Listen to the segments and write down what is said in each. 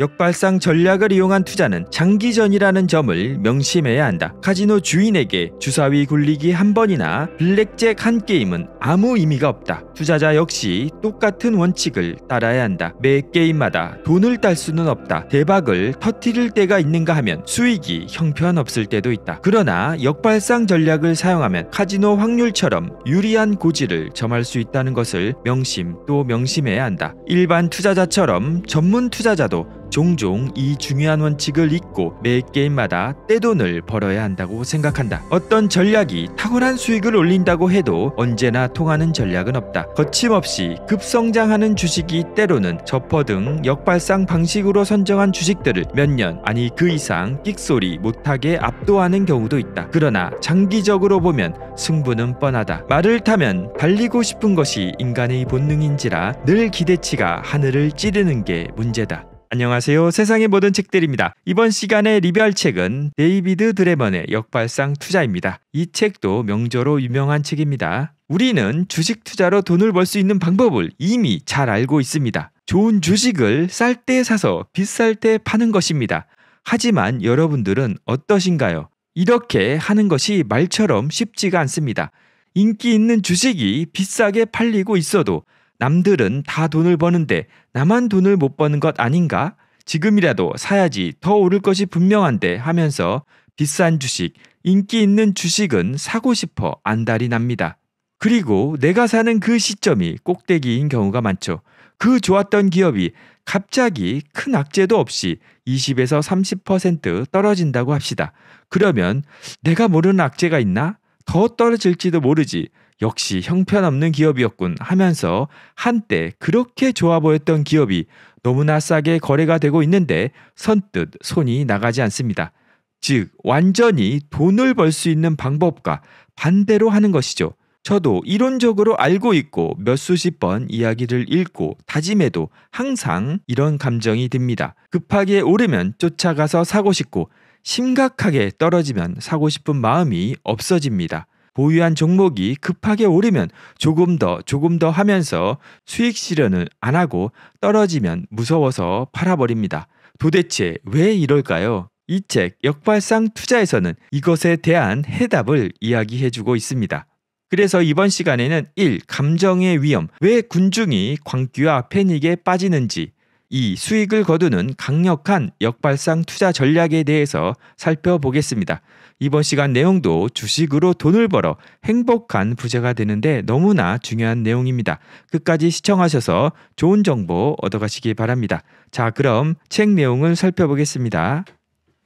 역발상 전략을 이용한 투자는 장기전이라는 점을 명심해야 한다. 카지노 주인에게 주사위 굴리기 한 번이나 블랙잭 한 게임은 아무 의미가 없다. 투자자 역시 똑같은 원칙을 따라야 한다. 매 게임마다 돈을 딸 수는 없다. 대박을 터트릴 때가 있는가 하면 수익이 형편없을 때도 있다. 그러나 역발상 전략을 사용하면 카지노 확률처럼 유리한 고지를 점할 수 있다는 것을 명심 또 명심해야 한다. 일반 투자자처럼 전문 투자자도 종종 이 중요한 원칙을 잊고 매 게임마다 떼돈을 벌어야 한다고 생각한다. 어떤 전략이 탁월한 수익을 올린다고 해도 언제나 통하는 전략은 없다. 거침없이 급성장하는 주식이 때로는 저퍼 등 역발상 방식으로 선정한 주식들을 몇 년 아니 그 이상 끽소리 못하게 압도하는 경우도 있다. 그러나 장기적으로 보면 승부는 뻔하다. 말을 타면 달리고 싶은 것이 인간의 본능인지라 늘 기대치가 하늘을 찌르는 게 문제다. 안녕하세요. 세상의 모든 책들입니다. 이번 시간에 리뷰할 책은 데이비드 드레먼의 역발상 투자입니다. 이 책도 명저로 유명한 책입니다. 우리는 주식 투자로 돈을 벌 수 있는 방법을 이미 잘 알고 있습니다. 좋은 주식을 쌀 때 사서 비쌀 때 파는 것입니다. 하지만 여러분들은 어떠신가요? 이렇게 하는 것이 말처럼 쉽지가 않습니다. 인기 있는 주식이 비싸게 팔리고 있어도 남들은 다 돈을 버는데 나만 돈을 못 버는 것 아닌가? 지금이라도 사야지 더 오를 것이 분명한데 하면서 비싼 주식, 인기 있는 주식은 사고 싶어 안달이 납니다. 그리고 내가 사는 그 시점이 꼭대기인 경우가 많죠. 그 좋았던 기업이 갑자기 큰 악재도 없이 20에서 30% 떨어진다고 합시다. 그러면 내가 모르는 악재가 있나? 더 떨어질지도 모르지. 역시 형편없는 기업이었군 하면서 한때 그렇게 좋아 보였던 기업이 너무나 싸게 거래가 되고 있는데 선뜻 손이 나가지 않습니다. 즉, 완전히 돈을 벌 수 있는 방법과 반대로 하는 것이죠. 저도 이론적으로 알고 있고 몇 수십 번 이야기를 읽고 다짐해도 항상 이런 감정이 듭니다. 급하게 오르면 쫓아가서 사고 싶고 심각하게 떨어지면 사고 싶은 마음이 없어집니다. 보유한 종목이 급하게 오르면 조금 더 조금 더 하면서 수익 실현을 안 하고 떨어지면 무서워서 팔아버립니다. 도대체 왜 이럴까요? 이 책 역발상 투자에서는 이것에 대한 해답을 이야기해주고 있습니다. 그래서 이번 시간에는 1. 감정의 위험. 왜 군중이 광기와 패닉에 빠지는지 이 수익을 거두는 강력한 역발상 투자 전략에 대해서 살펴보겠습니다. 이번 시간 내용도 주식으로 돈을 벌어 행복한 부자가 되는데 너무나 중요한 내용입니다. 끝까지 시청하셔서 좋은 정보 얻어가시기 바랍니다. 자, 그럼 책 내용을 살펴보겠습니다.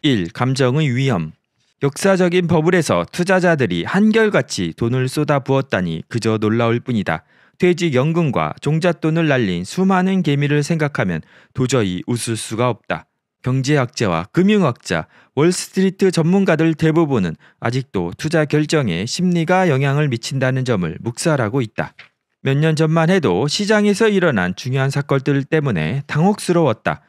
1. 감정의 위험 역사적인 버블에서 투자자들이 한결같이 돈을 쏟아 부었다니 그저 놀라울 뿐이다. 퇴직 연금과 종잣돈을 날린 수많은 개미를 생각하면 도저히 웃을 수가 없다. 경제학자와 금융학자, 월스트리트 전문가들 대부분은 아직도 투자 결정에 심리가 영향을 미친다는 점을 묵살하고 있다. 몇 년 전만 해도 시장에서 일어난 중요한 사건들 때문에 당혹스러웠다.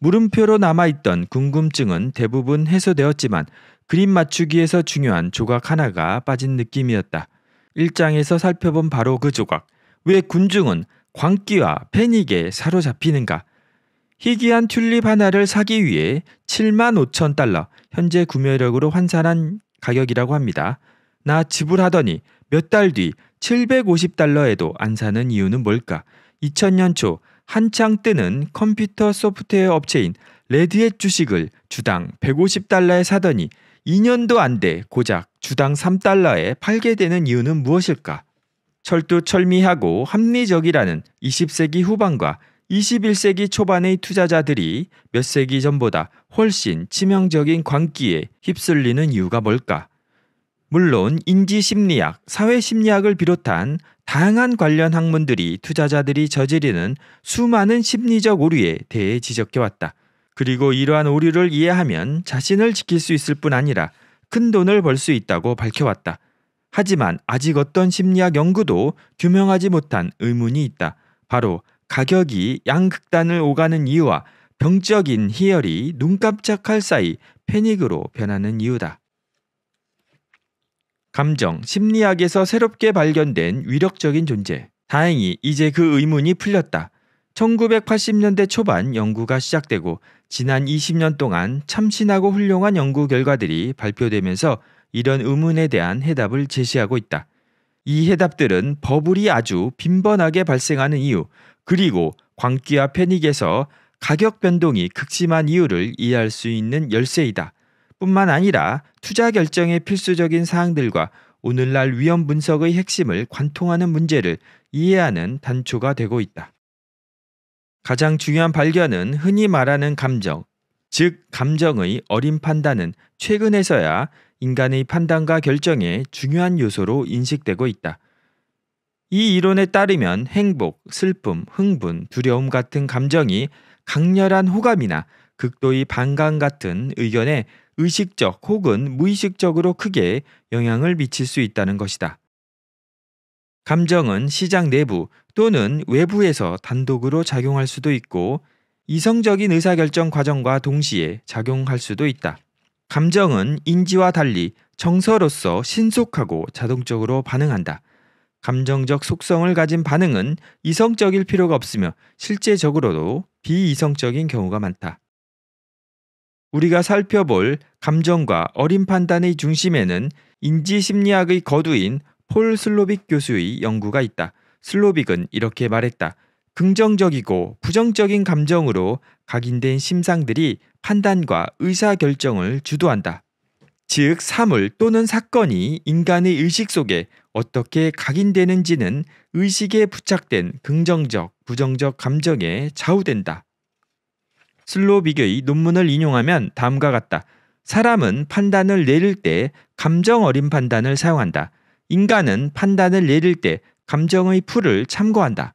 물음표로 남아있던 궁금증은 대부분 해소되었지만 그림 맞추기에서 중요한 조각 하나가 빠진 느낌이었다. 일장에서 살펴본 바로 그 조각. 왜 군중은 광기와 패닉에 사로잡히는가? 희귀한 튤립 하나를 사기 위해 7만 5천 달러 현재 구매력으로 환산한 가격이라고 합니다. 나 지불하더니 몇 달 뒤 750달러에도 안 사는 이유는 뭘까? 2000년 초 한창 뜨는 컴퓨터 소프트웨어 업체인 레드햇 주식을 주당 150달러에 사더니 2년도 안 돼 고작 주당 3달러에 팔게 되는 이유는 무엇일까? 철두 철미하고 합리적이라는 20세기 후반과 21세기 초반의 투자자들이 몇 세기 전보다 훨씬 치명적인 광기에 휩쓸리는 이유가 뭘까? 물론 인지 심리학, 사회 심리학을 비롯한 다양한 관련 학문들이 투자자들이 저지르는 수많은 심리적 오류에 대해 지적해왔다. 그리고 이러한 오류를 이해하면 자신을 지킬 수 있을 뿐 아니라 큰 돈을 벌 수 있다고 밝혀왔다. 하지만 아직 어떤 심리학 연구도 규명하지 못한 의문이 있다. 바로 가격이 양극단을 오가는 이유와 병적인 희열이 눈 깜짝할 사이 패닉으로 변하는 이유다. 감정, 심리학에서 새롭게 발견된 위력적인 존재. 다행히 이제 그 의문이 풀렸다. 1980년대 초반 연구가 시작되고 지난 20년 동안 참신하고 훌륭한 연구 결과들이 발표되면서 이런 의문에 대한 해답을 제시하고 있다. 이 해답들은 버블이 아주 빈번하게 발생하는 이유, 그리고 광기와 패닉에서 가격 변동이 극심한 이유를 이해할 수 있는 열쇠이다. 뿐만 아니라 투자 결정의 필수적인 사항들과 오늘날 위험 분석의 핵심을 관통하는 문제를 이해하는 단초가 되고 있다. 가장 중요한 발견은 흔히 말하는 감정, 즉 감정의 어린 판단은 최근에서야 인간의 판단과 결정에 중요한 요소로 인식되고 있다. 이 이론에 따르면 행복, 슬픔, 흥분, 두려움 같은 감정이 강렬한 호감이나 극도의 반감 같은 의견에 의식적 혹은 무의식적으로 크게 영향을 미칠 수 있다는 것이다. 감정은 시장 내부 또는 외부에서 단독으로 작용할 수도 있고 이성적인 의사결정 과정과 동시에 작용할 수도 있다. 감정은 인지와 달리 정서로서 신속하고 자동적으로 반응한다. 감정적 속성을 가진 반응은 이성적일 필요가 없으며 실제적으로도 비이성적인 경우가 많다. 우리가 살펴볼 감정과 어린 판단의 중심에는 인지심리학의 거두인 폴 슬로빅 교수의 연구가 있다. 슬로빅은 이렇게 말했다. 긍정적이고 부정적인 감정으로 각인된 심상들이 판단과 의사결정을 주도한다. 즉, 사물 또는 사건이 인간의 의식 속에 어떻게 각인되는지는 의식에 부착된 긍정적, 부정적 감정에 좌우된다. 슬로빅의 논문을 인용하면 다음과 같다. 사람은 판단을 내릴 때 감정 어린 판단을 사용한다. 인간은 판단을 내릴 때 감정의 풀을 참고한다.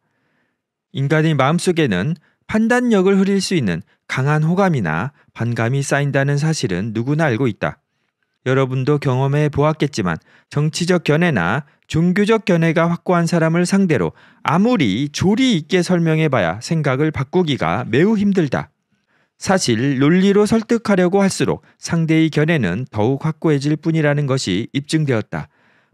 인간의 마음속에는 판단력을 흐릴 수 있는 강한 호감이나 반감이 쌓인다는 사실은 누구나 알고 있다. 여러분도 경험해 보았겠지만 정치적 견해나 종교적 견해가 확고한 사람을 상대로 아무리 조리 있게 설명해 봐야 생각을 바꾸기가 매우 힘들다. 사실 논리로 설득하려고 할수록 상대의 견해는 더욱 확고해질 뿐이라는 것이 입증되었다.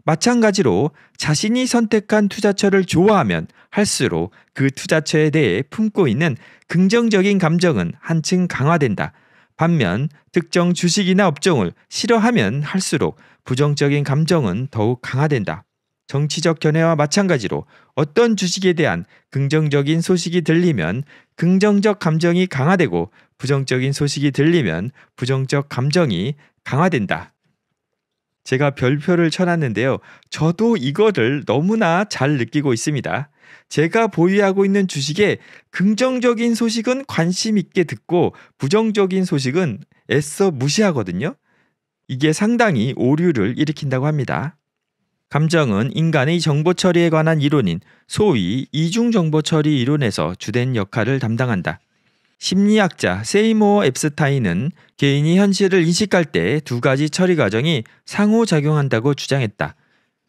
마찬가지로 자신이 선택한 투자처를 좋아하면 할수록 그 투자처에 대해 품고 있는 긍정적인 감정은 한층 강화된다. 반면 특정 주식이나 업종을 싫어하면 할수록 부정적인 감정은 더욱 강화된다. 정치적 견해와 마찬가지로 어떤 주식에 대한 긍정적인 소식이 들리면 긍정적 감정이 강화되고 부정적인 소식이 들리면 부정적 감정이 강화된다. 제가 별표를 쳐놨는데요. 저도 이거를 너무나 잘 느끼고 있습니다. 제가 보유하고 있는 주식에 긍정적인 소식은 관심 있게 듣고 부정적인 소식은 애써 무시하거든요. 이게 상당히 오류를 일으킨다고 합니다. 감정은 인간의 정보 처리에 관한 이론인 소위 이중 정보 처리 이론에서 주된 역할을 담당한다. 심리학자 세이모 엡스타인은 개인이 현실을 인식할 때 두 가지 처리 과정이 상호작용한다고 주장했다.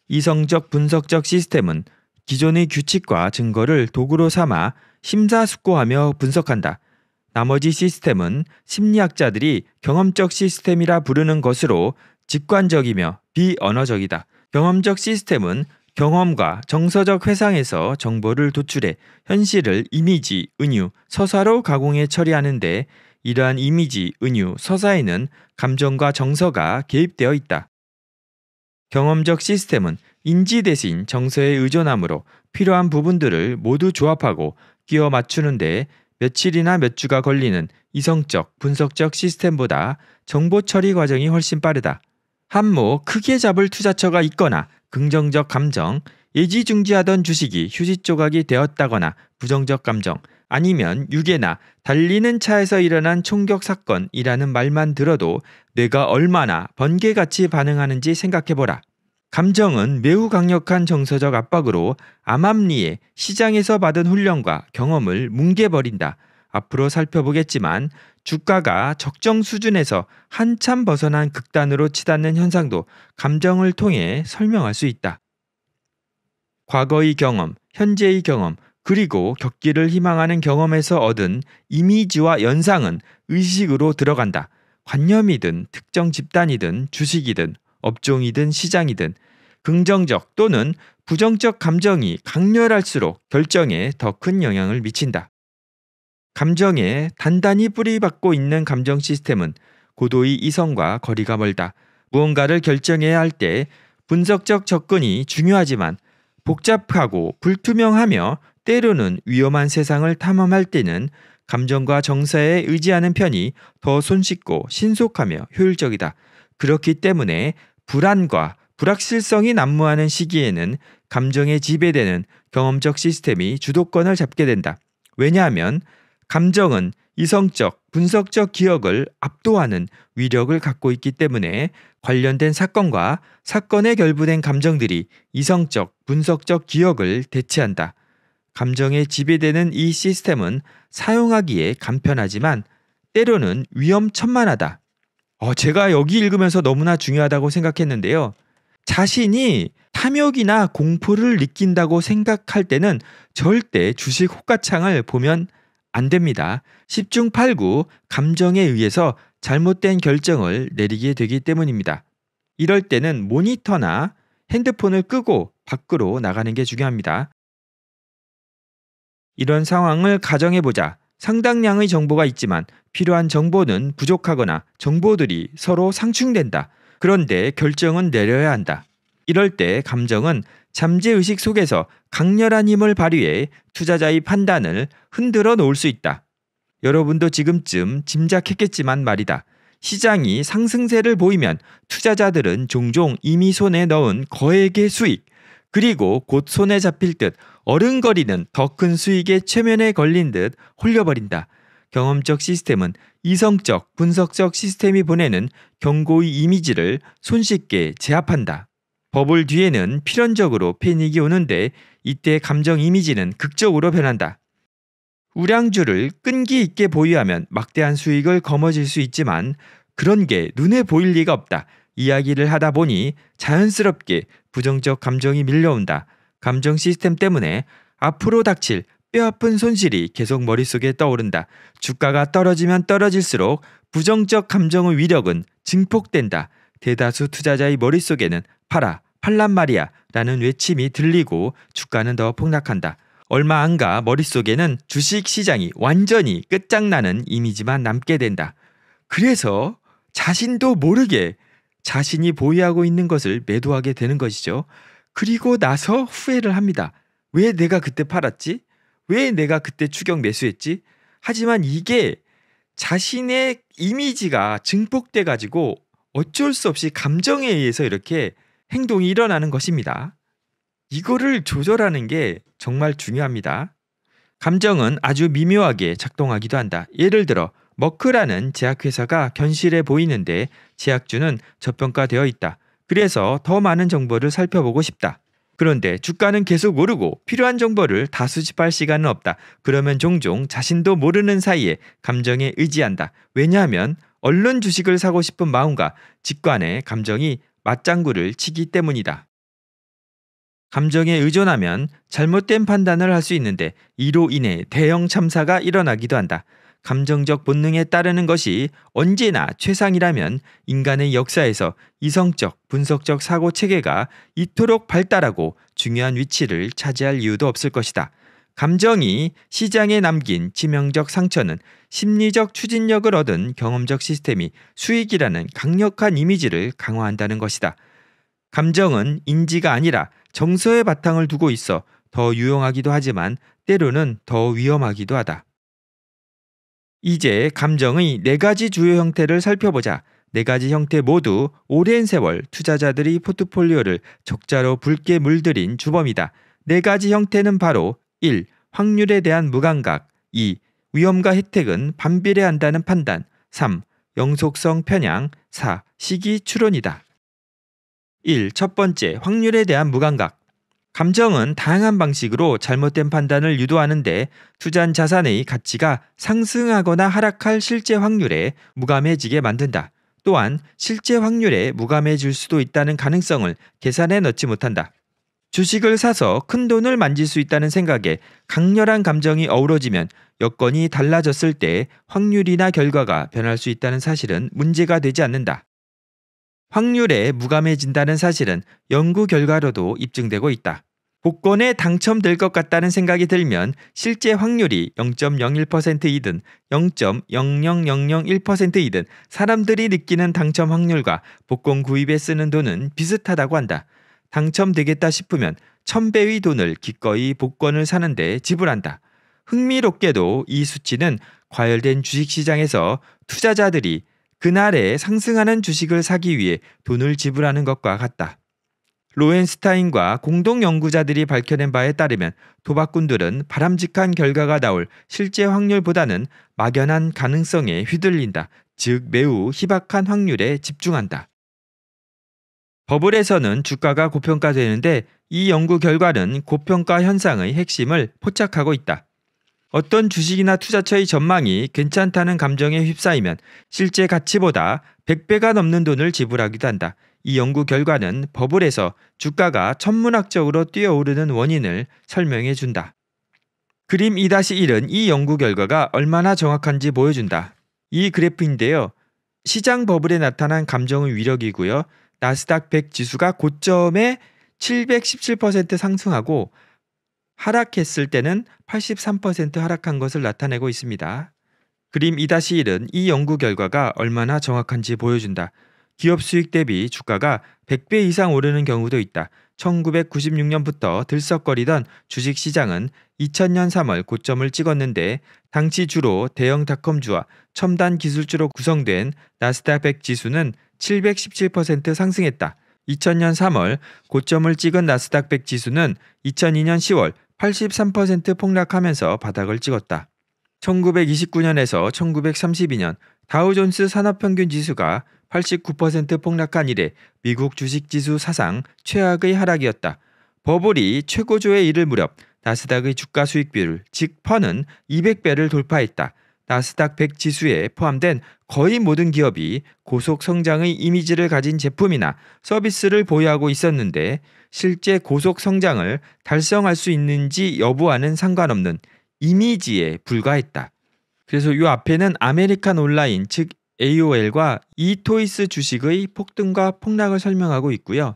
이성적 분석적 시스템은 기존의 규칙과 증거를 도구로 삼아 심사숙고하며 분석한다. 나머지 시스템은 심리학자들이 경험적 시스템이라 부르는 것으로 직관적이며 비언어적이다. 경험적 시스템은 경험과 정서적 회상에서 정보를 도출해 현실을 이미지, 은유, 서사로 가공해 처리하는데 이러한 이미지, 은유, 서사에는 감정과 정서가 개입되어 있다. 경험적 시스템은 인지 대신 정서에 의존하므로 필요한 부분들을 모두 조합하고 끼워 맞추는데 며칠이나 몇 주가 걸리는 이성적, 분석적 시스템보다 정보 처리 과정이 훨씬 빠르다. 한모 뭐 크게 잡을 투자처가 있거나 긍정적 감정, 예지중지하던 주식이 휴지 조각이 되었다거나 부정적 감정, 아니면 유괴나 달리는 차에서 일어난 총격 사건이라는 말만 들어도 뇌가 얼마나 번개같이 반응하는지 생각해보라. 감정은 매우 강력한 정서적 압박으로 암암리에 시장에서 받은 훈련과 경험을 뭉개버린다. 앞으로 살펴보겠지만 주가가 적정 수준에서 한참 벗어난 극단으로 치닫는 현상도 감정을 통해 설명할 수 있다. 과거의 경험, 현재의 경험, 그리고 겪기를 희망하는 경험에서 얻은 이미지와 연상은 의식으로 들어간다. 관념이든 특정 집단이든 주식이든 업종이든 시장이든 긍정적 또는 부정적 감정이 강렬할수록 결정에 더 큰 영향을 미친다. 감정에 단단히 뿌리박고 있는 감정 시스템은 고도의 이성과 거리가 멀다. 무언가를 결정해야 할 때 분석적 접근이 중요하지만 복잡하고 불투명하며 때로는 위험한 세상을 탐험할 때는 감정과 정서에 의지하는 편이 더 손쉽고 신속하며 효율적이다. 그렇기 때문에 불안과 불확실성이 난무하는 시기에는 감정에 지배되는 경험적 시스템이 주도권을 잡게 된다. 왜냐하면 감정은 이성적, 분석적 기억을 압도하는 위력을 갖고 있기 때문에 관련된 사건과 사건에 결부된 감정들이 이성적, 분석적 기억을 대체한다. 감정에 지배되는 이 시스템은 사용하기에 간편하지만 때로는 위험천만하다. 어, 제가 여기 읽으면서 너무나 중요하다고 생각했는데요. 자신이 탐욕이나 공포를 느낀다고 생각할 때는 절대 주식 호가창을 보면 안 됩니다. 10중 8구 감정에 의해서 잘못된 결정을 내리게 되기 때문입니다. 이럴 때는 모니터나 핸드폰을 끄고 밖으로 나가는 게 중요합니다. 이런 상황을 가정해보자. 상당량의 정보가 있지만 필요한 정보는 부족하거나 정보들이 서로 상충된다. 그런데 결정은 내려야 한다. 이럴 때 감정은 잠재의식 속에서 강렬한 힘을 발휘해 투자자의 판단을 흔들어 놓을 수 있다. 여러분도 지금쯤 짐작했겠지만 말이다. 시장이 상승세를 보이면 투자자들은 종종 이미 손에 넣은 거액의 수익, 그리고 곧 손에 잡힐 듯 어른거리는 더 큰 수익의 최면에 걸린 듯 홀려버린다. 경험적 시스템은 이성적, 분석적 시스템이 보내는 경고의 이미지를 손쉽게 제압한다. 버블 뒤에는 필연적으로 패닉이 오는데 이때 감정 이미지는 극적으로 변한다. 우량주를 끈기 있게 보유하면 막대한 수익을 거머쥘 수 있지만 그런 게 눈에 보일 리가 없다. 이야기를 하다 보니 자연스럽게 부정적 감정이 밀려온다. 감정 시스템 때문에 앞으로 닥칠 뼈아픈 손실이 계속 머릿속에 떠오른다. 주가가 떨어지면 떨어질수록 부정적 감정의 위력은 증폭된다. 대다수 투자자의 머릿속에는 팔아, 팔란 말이야 라는 외침이 들리고 주가는 더 폭락한다. 얼마 안가 머릿속에는 주식 시장이 완전히 끝장나는 이미지만 남게 된다. 그래서 자신도 모르게 자신이 보유하고 있는 것을 매도하게 되는 것이죠. 그리고 나서 후회를 합니다. 왜 내가 그때 팔았지? 왜 내가 그때 추격 매수했지? 하지만 이게 자신의 이미지가 증폭돼 가지고 어쩔 수 없이 감정에 의해서 이렇게 행동이 일어나는 것입니다. 이거를 조절하는 게 정말 중요합니다. 감정은 아주 미묘하게 작동하기도 한다. 예를 들어 머크라는 제약회사가 견실해 보이는데 제약주는 저평가되어 있다. 그래서 더 많은 정보를 살펴보고 싶다. 그런데 주가는 계속 오르고 필요한 정보를 다 수집할 시간은 없다. 그러면 종종 자신도 모르는 사이에 감정에 의지한다. 왜냐하면 언론 주식을 사고 싶은 마음과 직관의 감정이 맞장구를 치기 때문이다. 감정에 의존하면 잘못된 판단을 할 수 있는데 이로 인해 대형 참사가 일어나기도 한다. 감정적 본능에 따르는 것이 언제나 최상이라면 인간의 역사에서 이성적, 분석적 사고 체계가 이토록 발달하고 중요한 위치를 차지할 이유도 없을 것이다. 감정이 시장에 남긴 치명적 상처는 심리적 추진력을 얻은 경험적 시스템이 수익이라는 강력한 이미지를 강화한다는 것이다. 감정은 인지가 아니라 정서의 바탕을 두고 있어 더 유용하기도 하지만 때로는 더 위험하기도 하다. 이제 감정의 네 가지 주요 형태를 살펴보자. 네 가지 형태 모두 오랜 세월 투자자들이 포트폴리오를 적자로 붉게 물들인 주범이다. 네 가지 형태는 바로 1. 확률에 대한 무감각 2. 위험과 혜택은 반비례한다는 판단 3. 영속성 편향 4. 시기 추론이다. 1. 첫 번째, 확률에 대한 무감각. 감정은 다양한 방식으로 잘못된 판단을 유도하는데 투자한 자산의 가치가 상승하거나 하락할 실제 확률에 무감해지게 만든다. 또한 실제 확률에 무감해질 수도 있다는 가능성을 계산에 넣지 못한다. 주식을 사서 큰 돈을 만질 수 있다는 생각에 강렬한 감정이 어우러지면 여건이 달라졌을 때 확률이나 결과가 변할 수 있다는 사실은 문제가 되지 않는다. 확률에 무감해진다는 사실은 연구 결과로도 입증되고 있다. 복권에 당첨될 것 같다는 생각이 들면 실제 확률이 0.01%이든 0.00001%이든 사람들이 느끼는 당첨 확률과 복권 구입에 쓰는 돈은 비슷하다고 한다. 당첨되겠다 싶으면 천배의 돈을 기꺼이 복권을 사는데 지불한다. 흥미롭게도 이 수치는 과열된 주식시장에서 투자자들이 그날에 상승하는 주식을 사기 위해 돈을 지불하는 것과 같다. 로엔스타인과 공동 연구자들이 밝혀낸 바에 따르면 도박꾼들은 바람직한 결과가 나올 실제 확률보다는 막연한 가능성에 휘둘린다. 즉 매우 희박한 확률에 집중한다. 버블에서는 주가가 고평가되는데 이 연구 결과는 고평가 현상의 핵심을 포착하고 있다. 어떤 주식이나 투자처의 전망이 괜찮다는 감정에 휩싸이면 실제 가치보다 100배가 넘는 돈을 지불하기도 한다. 이 연구 결과는 버블에서 주가가 천문학적으로 뛰어오르는 원인을 설명해 준다. 그림 2-1은 이 연구 결과가 얼마나 정확한지 보여준다. 이 그래프인데요. 시장 버블에 나타난 감정의 위력이고요. 나스닥 100 지수가 고점에 717% 상승하고 하락했을 때는 83% 하락한 것을 나타내고 있습니다. 그림 2-1은 이 연구 결과가 얼마나 정확한지 보여준다. 기업 수익 대비 주가가 100배 이상 오르는 경우도 있다. 1996년부터 들썩거리던 주식시장은 2000년 3월 고점을 찍었는데 당시 주로 대형 닷컴주와 첨단 기술주로 구성된 나스닥 100 지수는 717% 상승했다. 2000년 3월 고점을 찍은 나스닥 100 지수는 2002년 10월 83% 폭락하면서 바닥을 찍었다. 1929년에서 1932년 다우존스 산업평균 지수가 89% 폭락한 이래 미국 주식지수 사상 최악의 하락이었다. 버블이 최고조에 이를 무렵 나스닥의 주가 수익비율, 즉 퍼는 200배를 돌파했다. 나스닥 100 지수에 포함된 거의 모든 기업이 고속 성장의 이미지를 가진 제품이나 서비스를 보유하고 있었는데 실제 고속 성장을 달성할 수 있는지 여부와는 상관없는 이미지에 불과했다. 그래서 이 앞에는 아메리칸 온라인 즉 AOL과 이토이스 주식의 폭등과 폭락을 설명하고 있고요.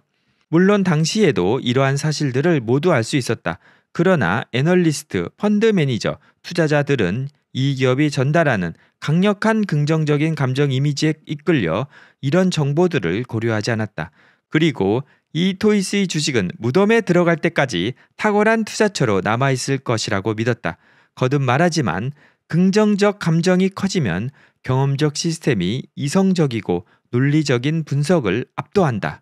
물론 당시에도 이러한 사실들을 모두 알 수 있었다. 그러나 애널리스트, 펀드 매니저, 투자자들은 이 기업이 전달하는 강력한 긍정적인 감정 이미지에 이끌려 이런 정보들을 고려하지 않았다. 그리고 이 토이스의 주식은 무덤에 들어갈 때까지 탁월한 투자처로 남아있을 것이라고 믿었다. 거듭 말하지만 긍정적 감정이 커지면 경험적 시스템이 이성적이고 논리적인 분석을 압도한다.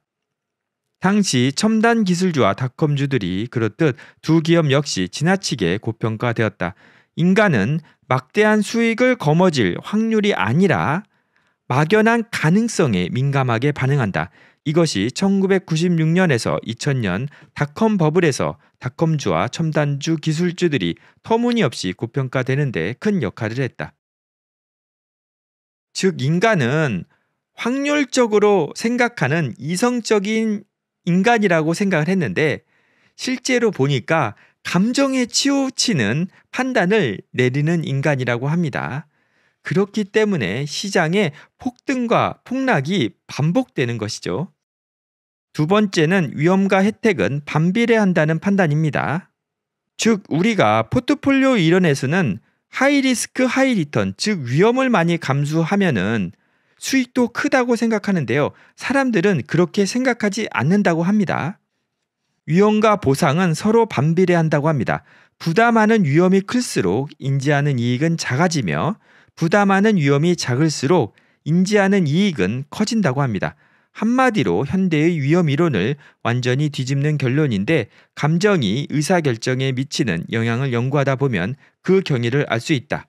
당시 첨단 기술주와 닷컴주들이 그렇듯 두 기업 역시 지나치게 고평가되었다. 인간은 막대한 수익을 거머쥘 확률이 아니라 막연한 가능성에 민감하게 반응한다. 이것이 1996년에서 2000년 닷컴 버블에서 닷컴주와 첨단주 기술주들이 터무니없이 고평가되는데 큰 역할을 했다. 즉, 인간은 확률적으로 생각하는 이성적인 인간이라고 생각을 했는데 실제로 보니까 감정에 치우치는 판단을 내리는 인간이라고 합니다. 그렇기 때문에 시장의 폭등과 폭락이 반복되는 것이죠. 두 번째는 위험과 혜택은 반비례한다는 판단입니다. 즉, 우리가 포트폴리오 이론에서는 하이리스크 하이리턴, 즉 위험을 많이 감수하면은 수익도 크다고 생각하는데요. 사람들은 그렇게 생각하지 않는다고 합니다. 위험과 보상은 서로 반비례한다고 합니다. 부담하는 위험이 클수록 인지하는 이익은 작아지며 부담하는 위험이 작을수록 인지하는 이익은 커진다고 합니다. 한마디로 현대의 위험 이론을 완전히 뒤집는 결론인데 감정이 의사결정에 미치는 영향을 연구하다 보면 그 경위를 알 수 있다.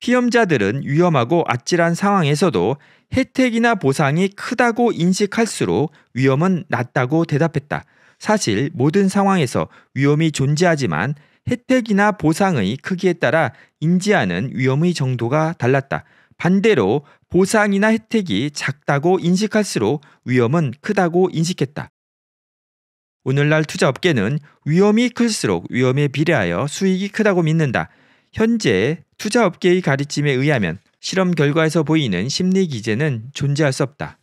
피험자들은 위험하고 아찔한 상황에서도 혜택이나 보상이 크다고 인식할수록 위험은 낮다고 대답했다. 사실 모든 상황에서 위험이 존재하지만 혜택이나 보상의 크기에 따라 인지하는 위험의 정도가 달랐다. 반대로 보상이나 혜택이 작다고 인식할수록 위험은 크다고 인식했다. 오늘날 투자업계는 위험이 클수록 위험에 비례하여 수익이 크다고 믿는다. 현재 투자업계의 가르침에 의하면 실험 결과에서 보이는 심리 기제는 존재할 수 없다.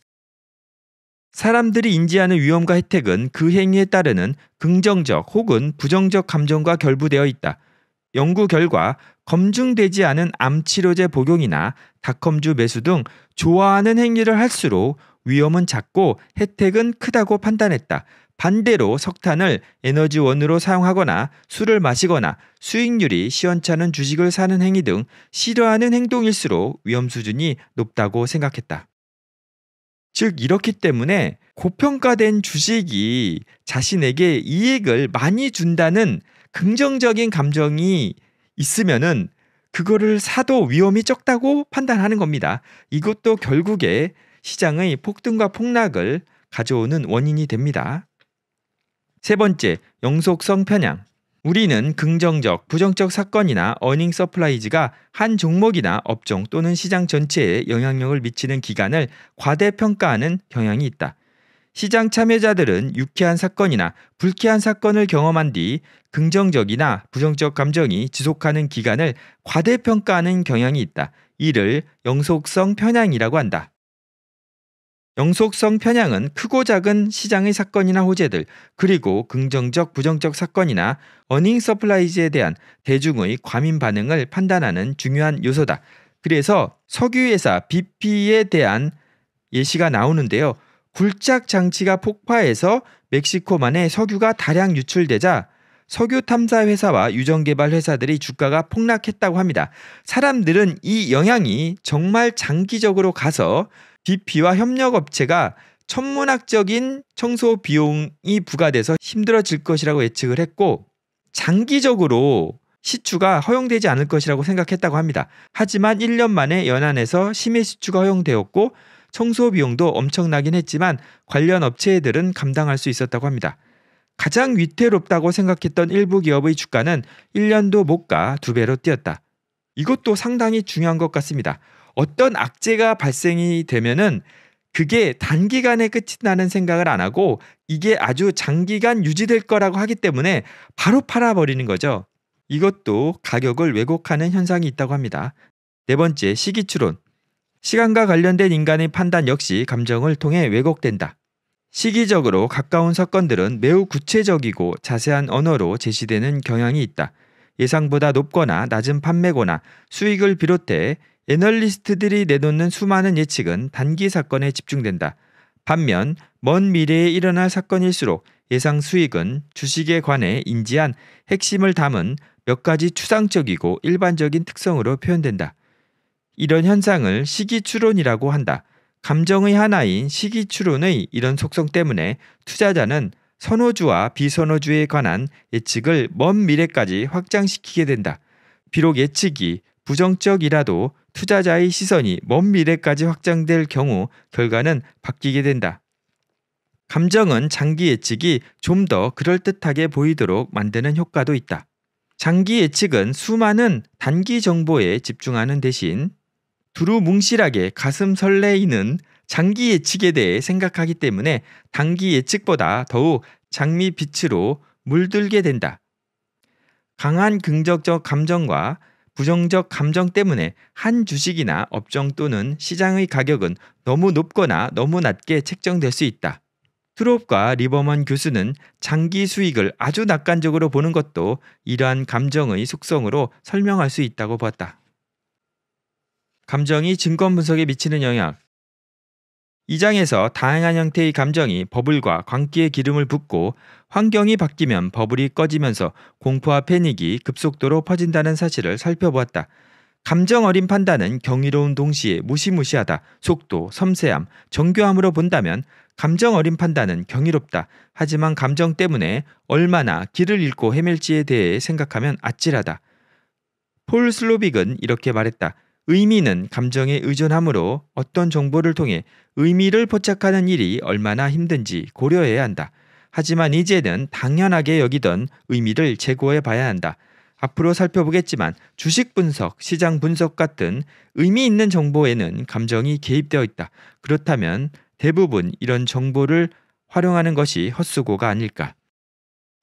사람들이 인지하는 위험과 혜택은 그 행위에 따르는 긍정적 혹은 부정적 감정과 결부되어 있다. 연구 결과 검증되지 않은 암치료제 복용이나 닷컴주 매수 등 좋아하는 행위를 할수록 위험은 작고 혜택은 크다고 판단했다. 반대로 석탄을 에너지원으로 사용하거나 술을 마시거나 수익률이 시원찮은 주식을 사는 행위 등 싫어하는 행동일수록 위험 수준이 높다고 생각했다. 즉 이렇기 때문에 고평가된 주식이 자신에게 이익을 많이 준다는 긍정적인 감정이 있으면은 그거를 사도 위험이 적다고 판단하는 겁니다. 이것도 결국에 시장의 폭등과 폭락을 가져오는 원인이 됩니다. 세 번째, 영속성 편향. 우리는 긍정적, 부정적 사건이나 어닝 서플라이즈가 한 종목이나 업종 또는 시장 전체에 영향력을 미치는 기간을 과대평가하는 경향이 있다. 시장 참여자들은 유쾌한 사건이나 불쾌한 사건을 경험한 뒤 긍정적이나 부정적 감정이 지속하는 기간을 과대평가하는 경향이 있다. 이를 영속성 편향이라고 한다. 영속성 편향은 크고 작은 시장의 사건이나 호재들, 그리고 긍정적, 부정적 사건이나 어닝 서플라이즈에 대한 대중의 과민 반응을 판단하는 중요한 요소다. 그래서 석유회사 BP에 대한 예시가 나오는데요. 굴착 장치가 폭파해서 멕시코만의 석유가 다량 유출되자 석유 탐사 회사와 유전 개발 회사들이 주가가 폭락했다고 합니다. 사람들은 이 영향이 정말 장기적으로 가서 DP와 협력업체가 천문학적인 청소 비용이 부과돼서 힘들어질 것이라고 예측을 했고 장기적으로 시추가 허용되지 않을 것이라고 생각했다고 합니다. 하지만 1년 만에 연안에서 심해 시추가 허용되었고 청소 비용도 엄청나긴 했지만 관련 업체들은 감당할 수 있었다고 합니다. 가장 위태롭다고 생각했던 일부 기업의 주가는 1년도 못 가2 배로 뛰었다. 이것도 상당히 중요한 것 같습니다. 어떤 악재가 발생이 되면은 그게 단기간에 끝이 나는 생각을 안 하고 이게 아주 장기간 유지될 거라고 하기 때문에 바로 팔아버리는 거죠. 이것도 가격을 왜곡하는 현상이 있다고 합니다. 네 번째, 시기추론. 시간과 관련된 인간의 판단 역시 감정을 통해 왜곡된다. 시기적으로 가까운 사건들은 매우 구체적이고 자세한 언어로 제시되는 경향이 있다. 예상보다 높거나 낮은 판매고나 수익을 비롯해 애널리스트들이 내놓는 수많은 예측은 단기 사건에 집중된다. 반면 먼 미래에 일어날 사건일수록 예상 수익은 주식에 관해 인지한 핵심을 담은 몇 가지 추상적이고 일반적인 특성으로 표현된다. 이런 현상을 시기추론이라고 한다. 감정의 하나인 시기추론의 이런 속성 때문에 투자자는 선호주와 비선호주에 관한 예측을 먼 미래까지 확장시키게 된다. 비록 예측이 부정적이라도 투자자의 시선이 먼 미래까지 확장될 경우 결과는 바뀌게 된다. 감정은 장기 예측이 좀 더 그럴듯하게 보이도록 만드는 효과도 있다. 장기 예측은 수많은 단기 정보에 집중하는 대신 두루뭉실하게 가슴 설레이는 장기 예측에 대해 생각하기 때문에 단기 예측보다 더욱 장미빛으로 물들게 된다. 강한 긍정적 감정과 부정적 감정 때문에 한 주식이나 업종 또는 시장의 가격은 너무 높거나 너무 낮게 책정될 수 있다. 트롭과 리버먼 교수는 장기 수익을 아주 낙관적으로 보는 것도 이러한 감정의 속성으로 설명할 수 있다고 봤다 감정이 증권 분석에 미치는 영향, 이 장에서 다양한 형태의 감정이 버블과 광기의 기름을 붓고 환경이 바뀌면 버블이 꺼지면서 공포와 패닉이 급속도로 퍼진다는 사실을 살펴보았다. 감정 어린 판단은 경이로운 동시에 무시무시하다, 속도, 섬세함, 정교함으로 본다면 감정 어린 판단은 경이롭다. 하지만 감정 때문에 얼마나 길을 잃고 헤맬지에 대해 생각하면 아찔하다. 폴 슬로빅은 이렇게 말했다. 의미는 감정에 의존하므로 어떤 정보를 통해 의미를 포착하는 일이 얼마나 힘든지 고려해야 한다. 하지만 이제는 당연하게 여기던 의미를 제고해 봐야 한다. 앞으로 살펴보겠지만 주식 분석, 시장 분석 같은 의미 있는 정보에는 감정이 개입되어 있다. 그렇다면 대부분 이런 정보를 활용하는 것이 헛수고가 아닐까.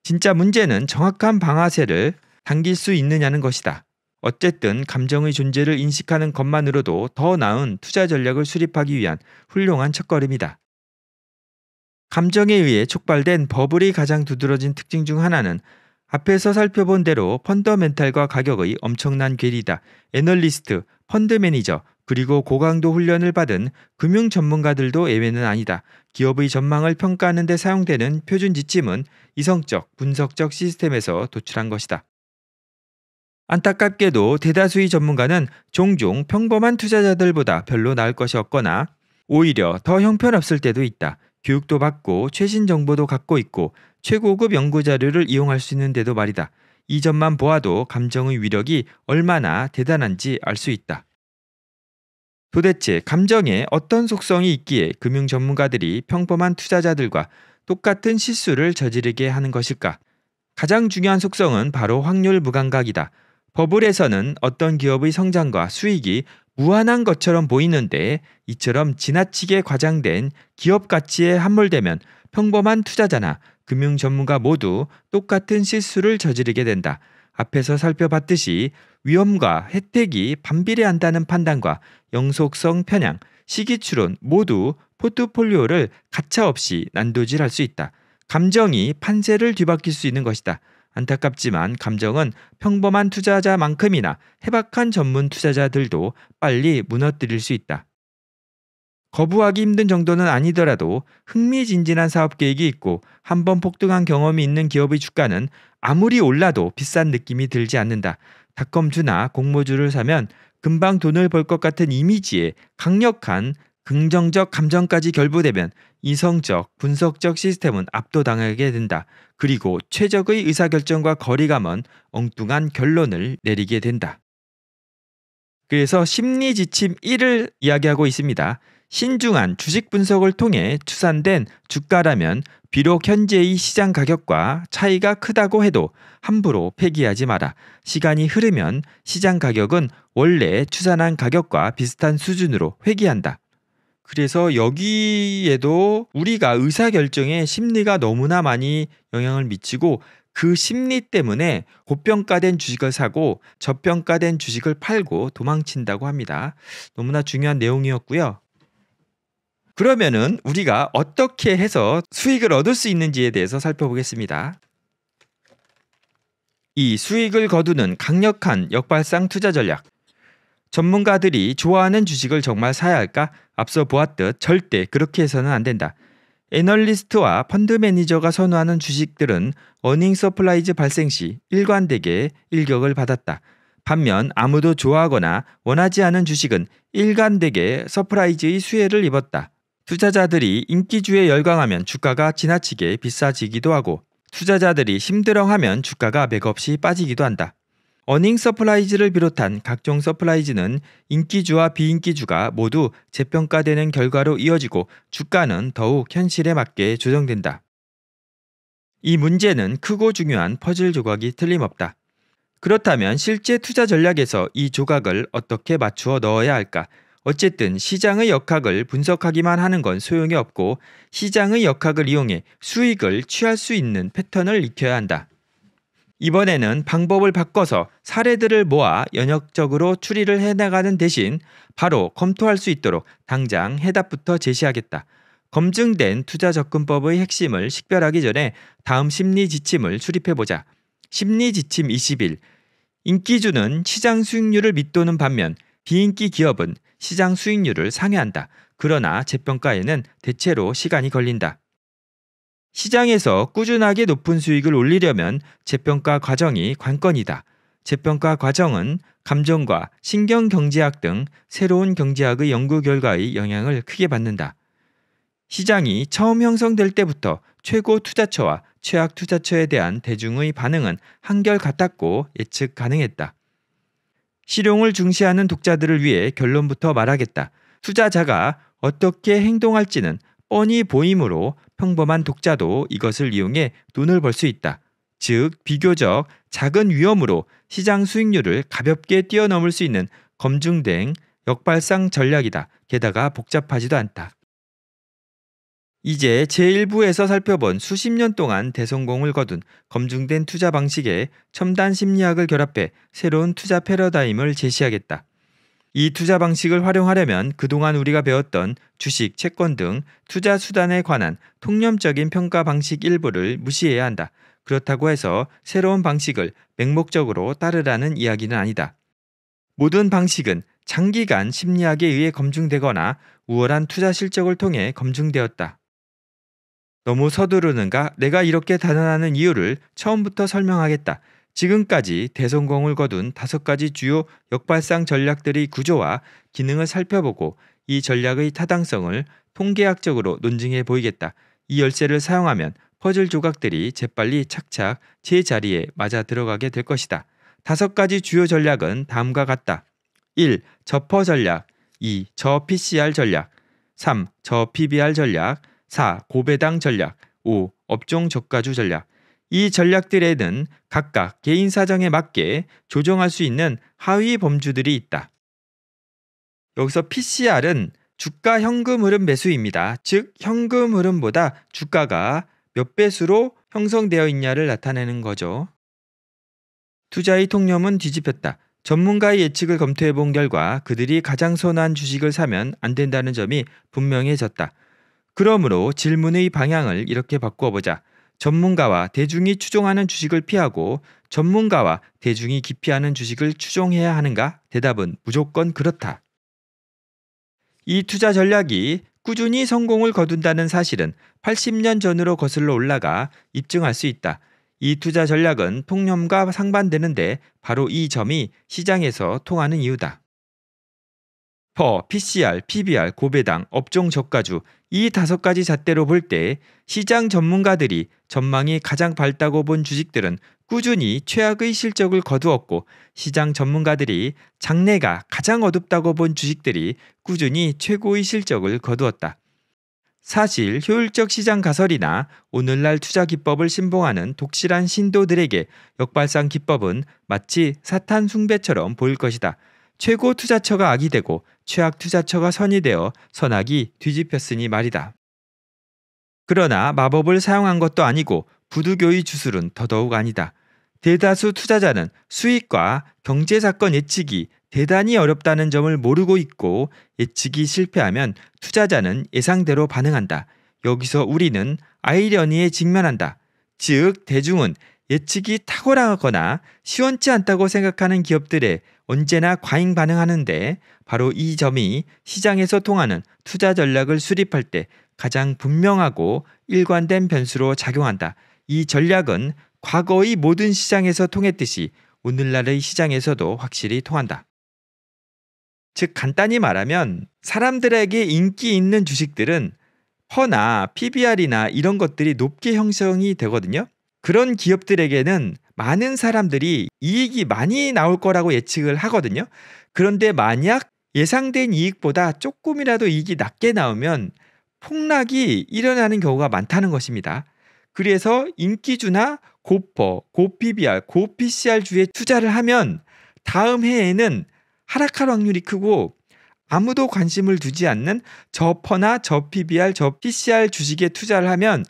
진짜 문제는 정확한 방아쇠를 당길 수 있느냐는 것이다. 어쨌든 감정의 존재를 인식하는 것만으로도 더 나은 투자 전략을 수립하기 위한 훌륭한 첫걸음이다. 감정에 의해 촉발된 버블이 가장 두드러진 특징 중 하나는 앞에서 살펴본 대로 펀더멘탈과 가격의 엄청난 괴리다. 애널리스트, 펀드 매니저, 그리고 고강도 훈련을 받은 금융 전문가들도 예외는 아니다. 기업의 전망을 평가하는 데 사용되는 표준 지침은 이성적, 분석적 시스템에서 도출한 것이다. 안타깝게도 대다수의 전문가는 종종 평범한 투자자들보다 별로 나을 것이 없거나 오히려 더 형편없을 때도 있다. 교육도 받고 최신 정보도 갖고 있고 최고급 연구 자료를 이용할 수 있는데도 말이다. 이 점만 보아도 감정의 위력이 얼마나 대단한지 알 수 있다. 도대체 감정에 어떤 속성이 있기에 금융 전문가들이 평범한 투자자들과 똑같은 실수를 저지르게 하는 것일까? 가장 중요한 속성은 바로 확률 무감각이다. 버블에서는 어떤 기업의 성장과 수익이 무한한 것처럼 보이는데 이처럼 지나치게 과장된 기업 가치에 함몰되면 평범한 투자자나 금융 전문가 모두 똑같은 실수를 저지르게 된다. 앞에서 살펴봤듯이 위험과 혜택이 반비례한다는 판단과 영속성 편향, 시기추론 모두 포트폴리오를 가차없이 난도질할 수 있다. 감정이 판세를 뒤바뀔 수 있는 것이다. 안타깝지만 감정은 평범한 투자자만큼이나 해박한 전문 투자자들도 빨리 무너뜨릴 수 있다. 거부하기 힘든 정도는 아니더라도 흥미진진한 사업 계획이 있고 한번 폭등한 경험이 있는 기업의 주가는 아무리 올라도 비싼 느낌이 들지 않는다. 닷컴주나 공모주를 사면 금방 돈을 벌 것 같은 이미지에 강력한 긍정적 감정까지 결부되면 이성적, 분석적 시스템은 압도당하게 된다. 그리고 최적의 의사결정과 거리가 먼 엉뚱한 결론을 내리게 된다. 그래서 심리 지침 1을 이야기하고 있습니다. 신중한 주식 분석을 통해 추산된 주가라면 비록 현재의 시장 가격과 차이가 크다고 해도 함부로 폐기하지 마라. 시간이 흐르면 시장 가격은 원래 추산한 가격과 비슷한 수준으로 회귀한다. 그래서 여기에도 우리가 의사결정에 심리가 너무나 많이 영향을 미치고 그 심리 때문에 고평가된 주식을 사고 저평가된 주식을 팔고 도망친다고 합니다. 너무나 중요한 내용이었고요. 그러면은 우리가 어떻게 해서 수익을 얻을 수 있는지에 대해서 살펴보겠습니다. 이 수익을 거두는 강력한 역발상 투자 전략. 전문가들이 좋아하는 주식을 정말 사야 할까? 앞서 보았듯 절대 그렇게 해서는 안 된다. 애널리스트와 펀드 매니저가 선호하는 주식들은 어닝 서플라이즈 발생 시 일관되게 일격을 받았다. 반면 아무도 좋아하거나 원하지 않은 주식은 일관되게 서프라이즈의 수혜를 입었다. 투자자들이 인기주에 열광하면 주가가 지나치게 비싸지기도 하고 투자자들이 힘들어하면 주가가 맥없이 빠지기도 한다. 어닝 서프라이즈를 비롯한 각종 서프라이즈는 인기주와 비인기주가 모두 재평가되는 결과로 이어지고 주가는 더욱 현실에 맞게 조정된다. 이 문제는 크고 중요한 퍼즐 조각이 틀림없다. 그렇다면 실제 투자 전략에서 이 조각을 어떻게 맞추어 넣어야 할까? 어쨌든 시장의 역학을 분석하기만 하는 건 소용이 없고 시장의 역학을 이용해 수익을 취할 수 있는 패턴을 익혀야 한다. 이번에는 방법을 바꿔서 사례들을 모아 연역적으로 추리를 해나가는 대신 바로 검토할 수 있도록 당장 해답부터 제시하겠다. 검증된 투자 접근법의 핵심을 식별하기 전에 다음 심리 지침을 출입해보자. 심리 지침 21. 인기주는 시장 수익률을 밑도는 반면 비인기 기업은 시장 수익률을 상회한다. 그러나 재평가에는 대체로 시간이 걸린다. 시장에서 꾸준하게 높은 수익을 올리려면 재평가 과정이 관건이다. 재평가 과정은 감정과 신경 경제학 등 새로운 경제학의 연구 결과의 영향을 크게 받는다. 시장이 처음 형성될 때부터 최고 투자처와 최악 투자처에 대한 대중의 반응은 한결 같았고 예측 가능했다. 실용을 중시하는 독자들을 위해 결론부터 말하겠다. 투자자가 어떻게 행동할지는 뻔히 보이므로 평범한 독자도 이것을 이용해 돈을 벌 수 있다. 즉, 비교적 작은 위험으로 시장 수익률을 가볍게 뛰어넘을 수 있는 검증된 역발상 전략이다. 게다가 복잡하지도 않다. 이제 제1부에서 살펴본 수십 년 동안 대성공을 거둔 검증된 투자 방식에 첨단 심리학을 결합해 새로운 투자 패러다임을 제시하겠다. 이 투자 방식을 활용하려면 그동안 우리가 배웠던 주식, 채권 등 투자 수단에 관한 통념적인 평가 방식 일부를 무시해야 한다. 그렇다고 해서 새로운 방식을 맹목적으로 따르라는 이야기는 아니다. 모든 방식은 장기간 심리학에 의해 검증되거나 우월한 투자 실적을 통해 검증되었다. 너무 서두르는가? 내가 이렇게 단언하는 이유를 처음부터 설명하겠다. 지금까지 대성공을 거둔 다섯 가지 주요 역발상 전략들의 구조와 기능을 살펴보고 이 전략의 타당성을 통계학적으로 논증해 보이겠다. 이 열쇠를 사용하면 퍼즐 조각들이 재빨리 착착 제 자리에 맞아 들어가게 될 것이다. 다섯 가지 주요 전략은 다음과 같다. 1. 저퍼 전략 2. 저 PCR 전략 3. 저 PBR 전략 4. 고배당 전략 5. 업종 저가주 전략 이 전략들에는 각각 개인 사정에 맞게 조정할 수 있는 하위 범주들이 있다. 여기서 PCR은 주가 현금 흐름 매수입니다즉 현금 흐름보다 주가가 몇 배수로 형성되어 있냐를 나타내는 거죠. 투자의 통념은 뒤집혔다. 전문가의 예측을 검토해 본 결과 그들이 가장 선호한 주식을 사면 안 된다는 점이 분명해졌다. 그러므로 질문의 방향을 이렇게 바꾸어 보자. 전문가와 대중이 추종하는 주식을 피하고 전문가와 대중이 기피하는 주식을 추종해야 하는가? 대답은 무조건 그렇다. 이 투자 전략이 꾸준히 성공을 거둔다는 사실은 80년 전으로 거슬러 올라가 입증할 수 있다. 이 투자 전략은 통념과 상반되는데 바로 이 점이 시장에서 통하는 이유다. 허, PCR, PBR, 고배당, 업종 저가주 이 다섯 가지 잣대로 볼 때 시장 전문가들이 전망이 가장 밝다고 본 주식들은 꾸준히 최악의 실적을 거두었고 시장 전문가들이 장래가 가장 어둡다고 본 주식들이 꾸준히 최고의 실적을 거두었다. 사실 효율적 시장 가설이나 오늘날 투자 기법을 신봉하는 독실한 신도들에게 역발상 기법은 마치 사탄 숭배처럼 보일 것이다. 최고 투자처가 악이 되고 최악 투자처가 선이되어 선악이 뒤집혔으니 말이다. 그러나 마법을 사용한 것도 아니고 부두교의 주술은 더더욱 아니다. 대다수 투자자는 수익과 경제 사건 예측이 대단히 어렵다는 점을 모르고 있고 예측이 실패하면 투자자는 예상대로 반응한다. 여기서 우리는 아이러니에 직면한다. 즉 대중은 예측이 탁월하거나 시원치 않다고 생각하는 기업들의 언제나 과잉 반응하는데 바로 이 점이 시장에서 통하는 투자 전략을 수립할 때 가장 분명하고 일관된 변수로 작용한다. 이 전략은 과거의 모든 시장에서 통했듯이 오늘날의 시장에서도 확실히 통한다. 즉, 간단히 말하면 사람들에게 인기 있는 주식들은 퍼나 PBR이나 이런 것들이 높게 형성이 되거든요. 그런 기업들에게는 많은 사람들이 이익이 많이 나올 거라고 예측을 하거든요. 그런데 만약 예상된 이익보다 조금이라도 이익이 낮게 나오면 폭락이 일어나는 경우가 많다는 것입니다. 그래서 인기주나 고퍼, 고PBR, 고PCR주에 투자를 하면 다음 해에는 하락할 확률이 크고 아무도 관심을 두지 않는 저퍼나 저PBR, 저PCR 주식에 투자를 하면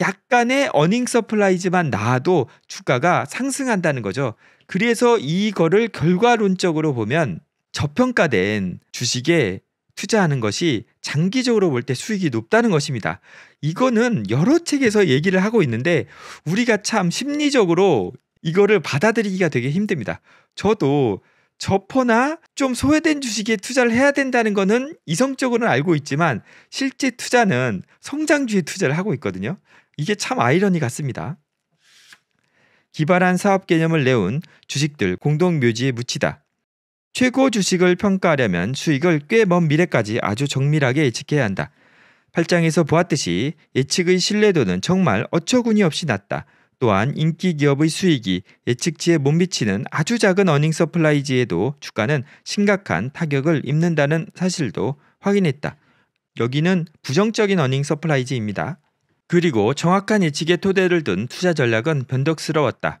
약간의 어닝 서플라이즈만 나와도 주가가 상승한다는 거죠. 그래서 이거를 결과론적으로 보면 저평가된 주식에 투자하는 것이 장기적으로 볼 때 수익이 높다는 것입니다. 이거는 여러 책에서 얘기를 하고 있는데 우리가 참 심리적으로 이거를 받아들이기가 되게 힘듭니다. 저도 저퍼나 좀 소외된 주식에 투자를 해야 된다는 거는 이성적으로는 알고 있지만 실제 투자는 성장주에 투자를 하고 있거든요. 이게 참 아이러니 같습니다. 기발한 사업 개념을 내온 주식들 공동묘지에 묻히다. 최고 주식을 평가하려면 수익을 꽤 먼 미래까지 아주 정밀하게 예측해야 한다. 8장에서 보았듯이 예측의 신뢰도는 정말 어처구니 없이 낮다. 또한 인기 기업의 수익이 예측치에 못 미치는 아주 작은 어닝 서플라이즈에도 주가는 심각한 타격을 입는다는 사실도 확인했다. 여기는 부정적인 어닝 서플라이즈입니다 그리고 정확한 예측의 토대를 둔 투자 전략은 변덕스러웠다.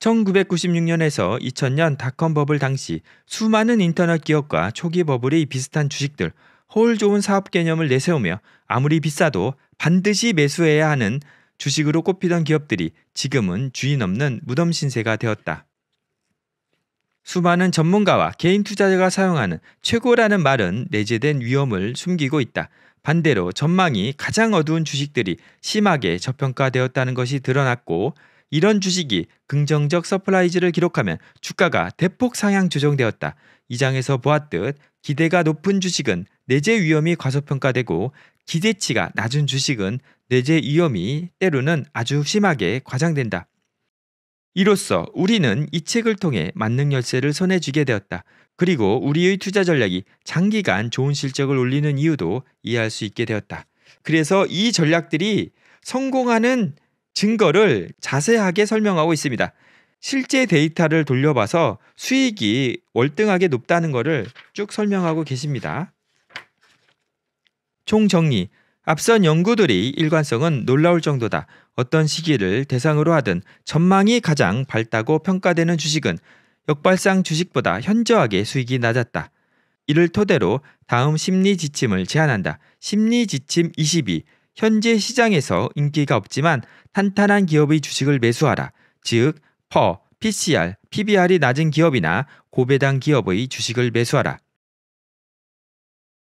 1996년에서 2000년 닷컴 버블 당시 수많은 인터넷 기업과 초기 버블이 비슷한 주식들, 홀 좋은 사업 개념을 내세우며 아무리 비싸도 반드시 매수해야 하는 주식으로 꼽히던 기업들이 지금은 주인 없는 무덤 신세가 되었다. 수많은 전문가와 개인 투자자가 사용하는 최고라는 말은 내재된 위험을 숨기고 있다. 반대로 전망이 가장 어두운 주식들이 심하게 저평가되었다는 것이 드러났고 이런 주식이 긍정적 서프라이즈를 기록하면 주가가 대폭 상향 조정되었다. 이 장에서 보았듯 기대가 높은 주식은 내재 위험이 과소평가되고 기대치가 낮은 주식은 내재 위험이 때로는 아주 심하게 과장된다. 이로써 우리는 이 책을 통해 만능 열쇠를 손에 쥐게 되었다. 그리고 우리의 투자 전략이 장기간 좋은 실적을 올리는 이유도 이해할 수 있게 되었다. 그래서 이 전략들이 성공하는 증거를 자세하게 설명하고 있습니다. 실제 데이터를 돌려봐서 수익이 월등하게 높다는 것을 쭉 설명하고 계십니다. 총정리 앞선 연구들이 일관성은 놀라울 정도다. 어떤 시기를 대상으로 하든 전망이 가장 밝다고 평가되는 주식은 역발상 주식보다 현저하게 수익이 낮았다. 이를 토대로 다음 심리 지침을 제안한다. 심리 지침 22. 현재 시장에서 인기가 없지만 탄탄한 기업의 주식을 매수하라. 즉, 퍼, PCR, PBR이 낮은 기업이나 고배당 기업의 주식을 매수하라.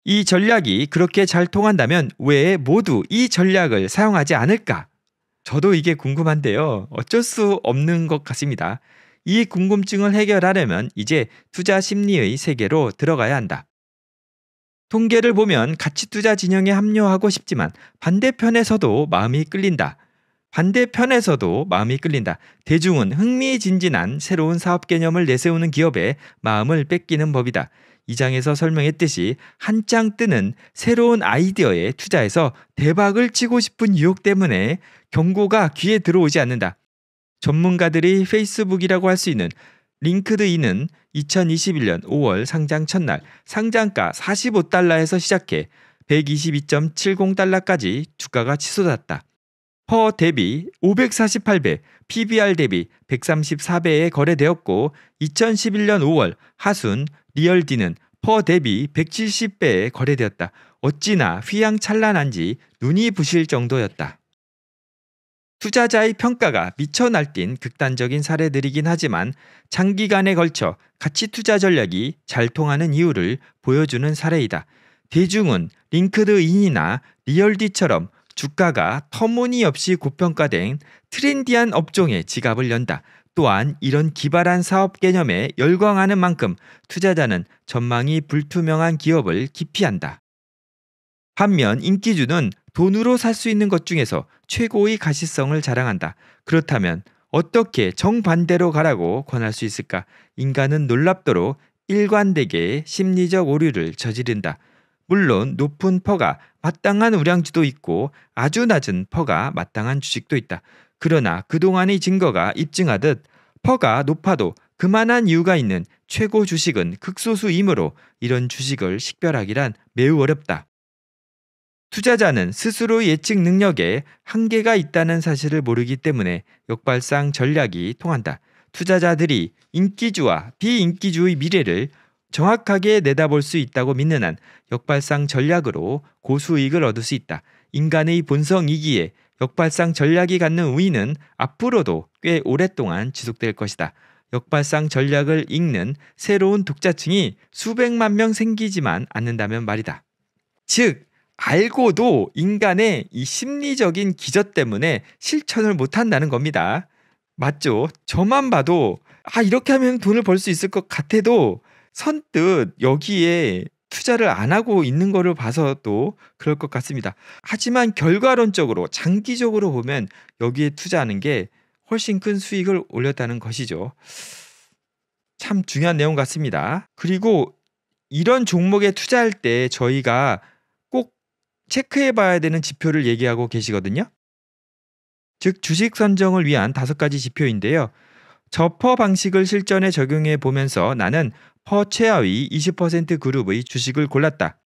이 전략이 그렇게 잘 통한다면 왜 모두 이 전략을 사용하지 않을까? 저도 이게 궁금한데요. 어쩔 수 없는 것 같습니다. 이 궁금증을 해결하려면 이제 투자 심리의 세계로 들어가야 한다. 통계를 보면 가치 투자 진영에 합류하고 싶지만 반대편에서도 마음이 끌린다. 반대편에서도 마음이 끌린다. 대중은 흥미진진한 새로운 사업 개념을 내세우는 기업에 마음을 뺏기는 법이다. 이 장에서 설명했듯이 한창 뜨는 새로운 아이디어에 투자해서 대박을 치고 싶은 유혹 때문에 경고가 귀에 들어오지 않는다. 전문가들이 페이스북이라고 할 수 있는 링크드인은 2021년 5월 상장 첫날 상장가 45달러에서 시작해 122.70달러까지 주가가 치솟았다. 퍼 대비 548배, PBR 대비 134배에 거래되었고 2011년 5월 하순 리얼디는 퍼 대비 170배에 거래되었다. 어찌나 휘황찬란한지 눈이 부실 정도였다. 투자자의 평가가 미쳐 날뛴 극단적인 사례들이긴 하지만 장기간에 걸쳐 가치 투자 전략이 잘 통하는 이유를 보여주는 사례이다. 대중은 링크드인이나 리얼디처럼 주가가 터무니없이 고평가된 트렌디한 업종에 지갑을 연다. 또한 이런 기발한 사업 개념에 열광하는 만큼 투자자는 전망이 불투명한 기업을 기피한다. 반면 인기주는 돈으로 살 수 있는 것 중에서 최고의 가시성을 자랑한다. 그렇다면 어떻게 정반대로 가라고 권할 수 있을까? 인간은 놀랍도록 일관되게 심리적 오류를 저지른다. 물론 높은 퍼가 마땅한 우량주도 있고 아주 낮은 퍼가 마땅한 주식도 있다. 그러나 그동안의 증거가 입증하듯 퍼가 높아도 그만한 이유가 있는 최고 주식은 극소수이므로 이런 주식을 식별하기란 매우 어렵다. 투자자는 스스로 예측 능력에 한계가 있다는 사실을 모르기 때문에 역발상 전략이 통한다. 투자자들이 인기주와 비인기주의 미래를 정확하게 내다볼 수 있다고 믿는 한 역발상 전략으로 고수익을 얻을 수 있다. 인간의 본성이기에 역발상 전략이 갖는 우위는 앞으로도 꽤 오랫동안 지속될 것이다. 역발상 전략을 읽는 새로운 독자층이 수백만 명 생기지만 않는다면 말이다. 즉, 알고도 인간의 이 심리적인 기저 때문에 실천을 못한다는 겁니다. 맞죠? 저만 봐도 아 이렇게 하면 돈을 벌 수 있을 것 같아도 선뜻 여기에 투자를 안 하고 있는 거를 봐서 도 그럴 것 같습니다. 하지만 결과론적으로 장기적으로 보면 여기에 투자하는 게 훨씬 큰 수익을 올렸다는 것이죠. 참 중요한 내용 같습니다. 그리고 이런 종목에 투자할 때 저희가 체크해 봐야 되는 지표를 얘기하고 계시거든요. 즉 주식 선정을 위한 다섯 가지 지표인데요. 저퍼 방식을 실전에 적용해 보면서 나는 퍼 최하위 20% 그룹의 주식을 골랐다.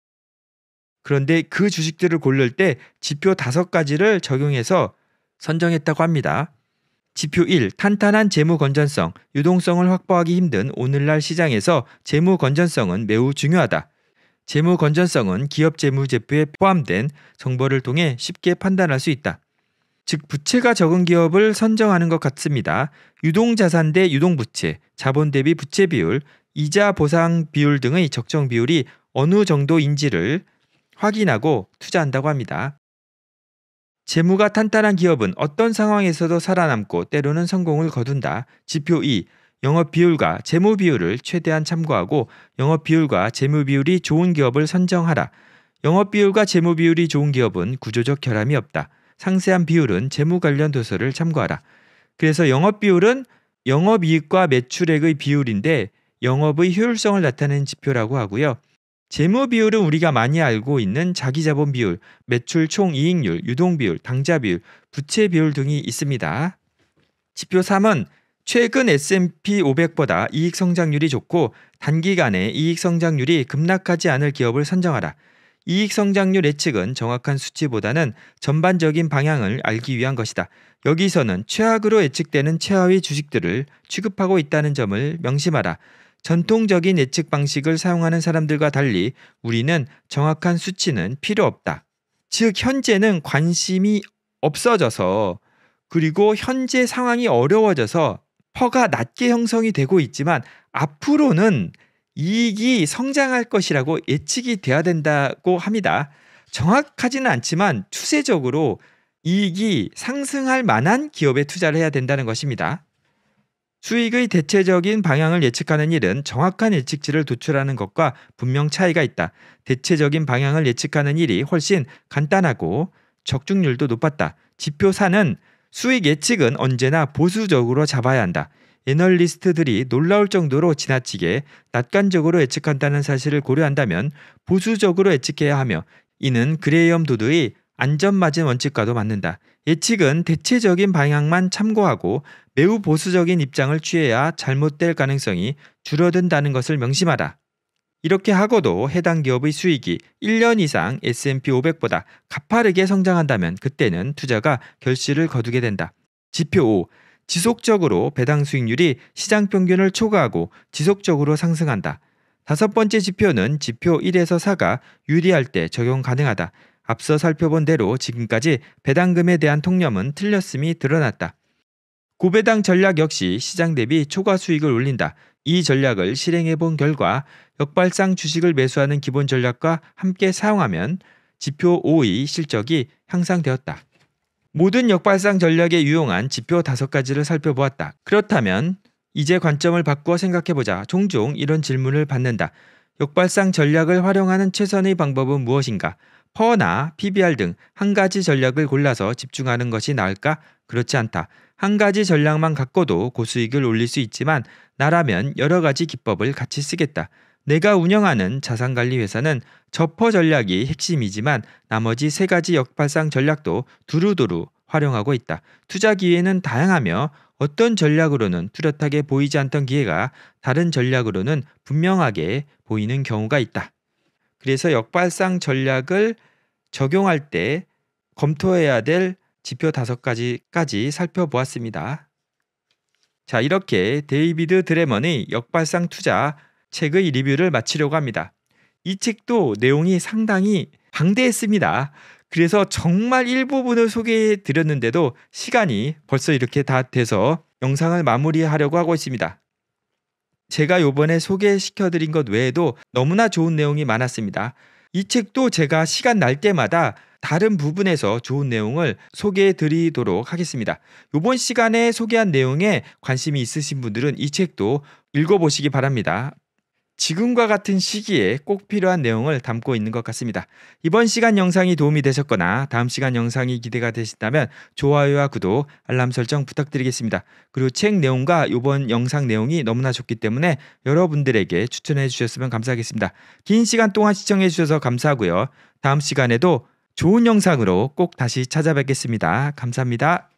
그런데 그 주식들을 고를 때 지표 다섯 가지를 적용해서 선정했다고 합니다. 지표 1. 탄탄한 재무 건전성, 유동성을 확보하기 힘든 오늘날 시장에서 재무 건전성은 매우 중요하다. 재무 건전성은 기업 재무 제표에 포함된 정보를 통해 쉽게 판단할 수 있다. 즉 부채가 적은 기업을 선정하는 것 같습니다. 유동 자산 대 유동 부채, 자본 대비 부채 비율, 이자 보상 비율 등의 적정 비율이 어느 정도인지를 확인하고 투자한다고 합니다. 재무가 탄탄한 기업은 어떤 상황에서도 살아남고 때로는 성공을 거둔다. 지표 2. 영업 비율과 재무 비율을 최대한 참고하고 영업 비율과 재무 비율이 좋은 기업을 선정하라. 영업 비율과 재무 비율이 좋은 기업은 구조적 결함이 없다. 상세한 비율은 재무 관련 도서를 참고하라. 그래서 영업 비율은 영업 이익과 매출액의 비율인데 영업의 효율성을 나타내는 지표라고 하고요. 재무 비율은 우리가 많이 알고 있는 자기 자본 비율, 매출 총 이익률, 유동 비율, 당좌 비율, 부채 비율 등이 있습니다. 지표 3은 최근 S&P 500보다 이익 성장률이 좋고 단기간에 이익 성장률이 급락하지 않을 기업을 선정하라. 이익 성장률 예측은 정확한 수치보다는 전반적인 방향을 알기 위한 것이다. 여기서는 최악으로 예측되는 최하위 주식들을 취급하고 있다는 점을 명심하라. 전통적인 예측 방식을 사용하는 사람들과 달리 우리는 정확한 수치는 필요 없다. 즉, 현재는 관심이 없어져서 그리고 현재 상황이 어려워져서 허가 낮게 형성이 되고 있지만 앞으로는 이익이 성장할 것이라고 예측이 돼야 된다고 합니다. 정확하지는 않지만 추세적으로 이익이 상승할 만한 기업에 투자를 해야 된다는 것입니다. 수익의 대체적인 방향을 예측하는 일은 정확한 예측치를 도출하는 것과 분명 차이가 있다. 대체적인 방향을 예측하는 일이 훨씬 간단하고 적중률도 높았다. 지표사는 수익 예측은 언제나 보수적으로 잡아야 한다. 애널리스트들이 놀라울 정도로 지나치게 낙관적으로 예측한다는 사실을 고려한다면 보수적으로 예측해야 하며 이는 그레이엄 도드의 안전마진 원칙과도 맞는다. 예측은 대체적인 방향만 참고하고 매우 보수적인 입장을 취해야 잘못될 가능성이 줄어든다는 것을 명심하라. 이렇게 하고도 해당 기업의 수익이 1년 이상 S&P 500보다 가파르게 성장한다면 그때는 투자가 결실을 거두게 된다. 지표 5. 지속적으로 배당 수익률이 시장 평균을 초과하고 지속적으로 상승한다. 다섯 번째 지표는 지표 1에서 4가 유리할 때 적용 가능하다. 앞서 살펴본 대로 지금까지 배당금에 대한 통념은 틀렸음이 드러났다. 고배당 전략 역시 시장 대비 초과 수익을 올린다. 이 전략을 실행해 본 결과 역발상 주식을 매수하는 기본 전략과 함께 사용하면 지표 5의 실적이 향상되었다. 모든 역발상 전략에 유용한 지표 5가지를 살펴보았다. 그렇다면 이제 관점을 바꾸어 생각해보자. 종종 이런 질문을 받는다. 역발상 전략을 활용하는 최선의 방법은 무엇인가? 퍼나 PBR 등 한 가지 전략을 골라서 집중하는 것이 나을까? 그렇지 않다. 한 가지 전략만 갖고도 고수익을 올릴 수 있지만 나라면 여러 가지 기법을 같이 쓰겠다. 내가 운영하는 자산관리회사는 저퍼 전략이 핵심이지만 나머지 세 가지 역발상 전략도 두루두루 활용하고 있다. 투자 기회는 다양하며 어떤 전략으로는 뚜렷하게 보이지 않던 기회가 다른 전략으로는 분명하게 보이는 경우가 있다. 그래서 역발상 전략을 적용할 때 검토해야 될 지표 다섯 가지까지 살펴보았습니다. 자, 이렇게 데이비드 드레먼의 역발상 투자 책의 리뷰를 마치려고 합니다. 이 책도 내용이 상당히 방대했습니다. 그래서 정말 일부분을 소개해 드렸는데도 시간이 벌써 이렇게 다 돼서 영상을 마무리하려고 하고 있습니다. 제가 요번에 소개시켜 드린 것 외에도 너무나 좋은 내용이 많았습니다. 이 책도 제가 시간 날 때마다 다른 부분에서 좋은 내용을 소개해 드리도록 하겠습니다. 요번 시간에 소개한 내용에 관심이 있으신 분들은 이 책도 읽어보시기 바랍니다. 지금과 같은 시기에 꼭 필요한 내용을 담고 있는 것 같습니다. 이번 시간 영상이 도움이 되셨거나 다음 시간 영상이 기대가 되신다면 좋아요와 구독, 알람 설정 부탁드리겠습니다. 그리고 책 내용과 이번 영상 내용이 너무나 좋기 때문에 여러분들에게 추천해 주셨으면 감사하겠습니다. 긴 시간 동안 시청해 주셔서 감사하고요. 다음 시간에도 좋은 영상으로 꼭 다시 찾아뵙겠습니다. 감사합니다.